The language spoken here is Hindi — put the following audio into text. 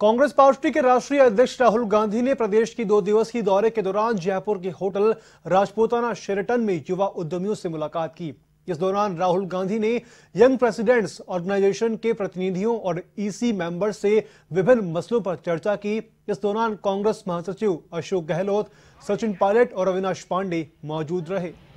कांग्रेस पार्टी के राष्ट्रीय अध्यक्ष राहुल गांधी ने प्रदेश की दो दिवसीय दौरे के दौरान जयपुर के होटल राजपूताना शेरेटन में युवा उद्यमियों से मुलाकात की इस दौरान राहुल गांधी ने यंग प्रेसिडेंट्स ऑर्गेनाइजेशन के प्रतिनिधियों और ईसी e मेंबर्स से विभिन्न मसलों पर चर्चा की इस दौरान कांग्रेस महासचिव अशोक गहलोत सचिन पायलट और अविनाश पांडे मौजूद रहे